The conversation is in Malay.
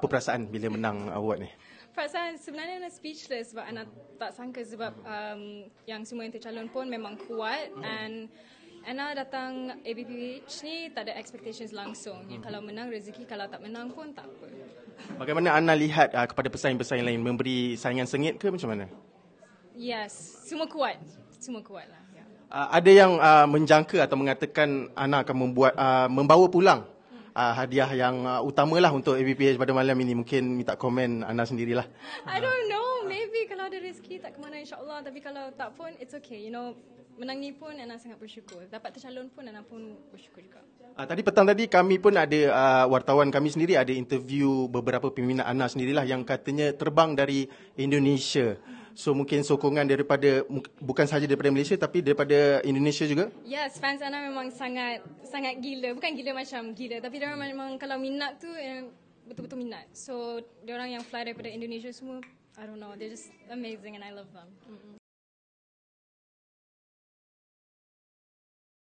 apa perasaan bila menang uh, award ni? Perasaan sebenarnya Ana speechless sebab Ana tak sangka sebab um, yang semua yang tercalon pun memang kuat hmm. and Ana datang ABPH ni tak ada expectations langsung. Hmm. Kalau menang rezeki, kalau tak menang pun tak apa. Bagaimana Ana lihat uh, kepada pesaing-pesaing lain? Memberi saingan sengit ke macam mana? Yes, semua kuat. Semua kuat lah. Ya. Uh, ada yang uh, menjangka atau mengatakan Ana akan membuat uh, membawa pulang uh, hadiah yang uh, utamalah untuk ABPH pada malam ini mungkin minta komen anda sendirilah I don't know maybe kalau ada rezeki tak ke mana insyaallah tapi kalau tak pun it's okay you know menang ni pun Ana sangat bersyukur dapat tercalon pun Ana pun bersyukur juga Uh, tadi petang tadi kami pun ada uh, wartawan kami sendiri ada interview beberapa peminat Ana sendirilah yang katanya terbang dari Indonesia. So mungkin sokongan daripada bukan sahaja daripada Malaysia tapi daripada Indonesia juga? Yes, fans Ana memang sangat sangat gila. Bukan gila macam gila tapi dia memang, memang kalau minat tu eh, betul-betul minat. So dia orang yang fly daripada Indonesia semua, I don't know, they're just amazing and I love them. Mm-mm.